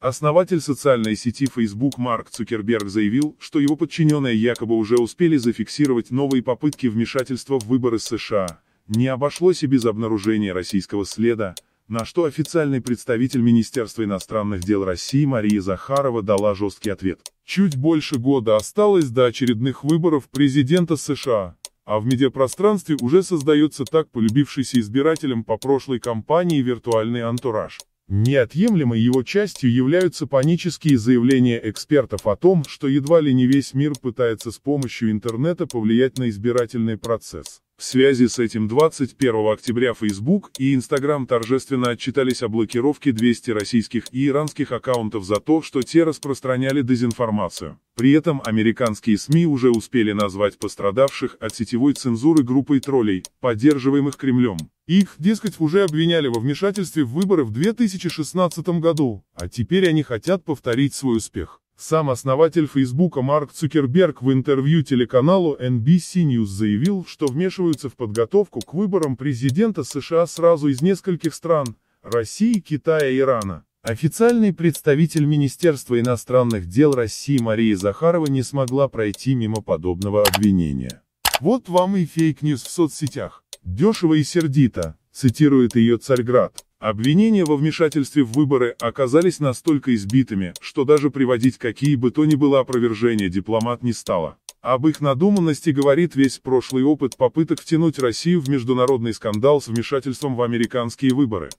Основатель социальной сети Facebook Марк Цукерберг заявил, что его подчиненные якобы уже успели зафиксировать новые попытки вмешательства в выборы США. Не обошлось и без обнаружения российского следа, на что официальный представитель Министерства иностранных дел России Мария Захарова дала жесткий ответ. Чуть больше года осталось до очередных выборов президента США, а в медиапространстве уже создается так полюбившийся избирателям по прошлой кампании виртуальный антураж. Неотъемлемой его частью являются панические заявления экспертов о том, что едва ли не весь мир пытается с помощью интернета повлиять на избирательный процесс. В связи с этим 21 октября Facebook и Instagram торжественно отчитались о блокировке 200 российских и иранских аккаунтов за то, что те распространяли дезинформацию. При этом американские СМИ уже успели назвать пострадавших от сетевой цензуры группой троллей, поддерживаемых Кремлем. Их, дескать, уже обвиняли во вмешательстве в выборы в 2016 году, а теперь они хотят повторить свой успех. Сам основатель Фейсбука Марк Цукерберг в интервью телеканалу NBC News заявил, что вмешиваются в подготовку к выборам президента США сразу из нескольких стран – России, Китая и Ирана. Официальный представитель Министерства иностранных дел России Мария Захарова не смогла пройти мимо подобного обвинения. «Вот вам и фейк-ньюс в соцсетях. Дешево и сердито», – цитирует ее Царьград. Обвинения во вмешательстве в выборы оказались настолько избитыми, что даже приводить какие бы то ни было опровержения дипломат не стало. Об их надуманности говорит весь прошлый опыт попыток втянуть Россию в международный скандал с вмешательством в американские выборы.